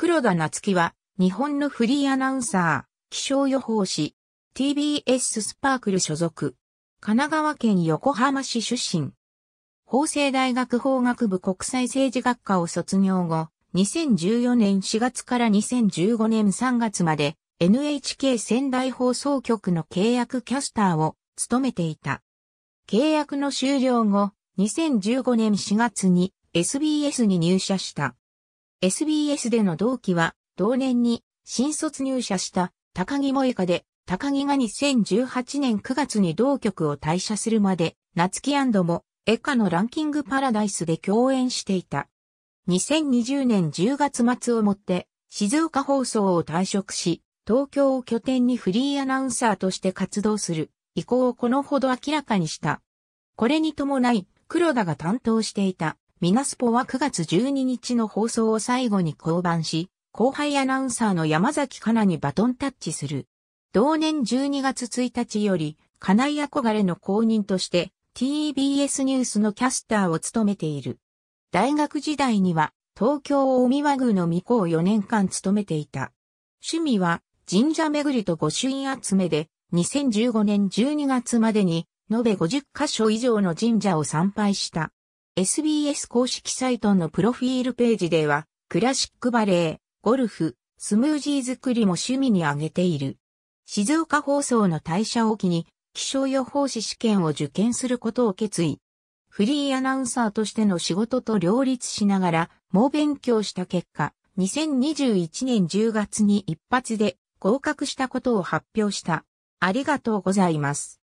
黒田夏樹は、日本のフリーアナウンサー、気象予報士、TBS スパークル所属、神奈川県横浜市出身。法政大学法学部国際政治学科を卒業後、2014年4月から2015年3月まで NHK 仙台放送局の契約キャスターを務めていた。契約の終了後、2015年4月に SBS に入社した。SBS での同期は、同年に新卒入社した高木萌香で、高木が2018年9月に同局を退社するまで、夏木も、エカのランキングパラダイスで共演していた。2020年10月末をもって、静岡放送を退職し、東京を拠点にフリーアナウンサーとして活動する意向をこのほど明らかにした。これに伴い、黒田が担当していたミナスポは9月12日の放送を最後に降板し、後輩アナウンサーの山崎かなにバトンタッチする。同年12月1日より、な井憧れの公認として TBS ニュースのキャスターを務めている。大学時代には東京大和宮の御子を4年間務めていた。趣味は神社巡りと御朱印集めで2015年12月までに延べ50カ所以上の神社を参拝した。SBS 公式サイトのプロフィールページでは、クラシックバレー、ゴルフ、スムージー作りも趣味に挙げている。静岡放送の退社を機に、気象予報士試験を受験することを決意。フリーアナウンサーとしての仕事と両立しながら、猛勉強した結果、2021年10月に一発で合格したことを発表した。ありがとうございます。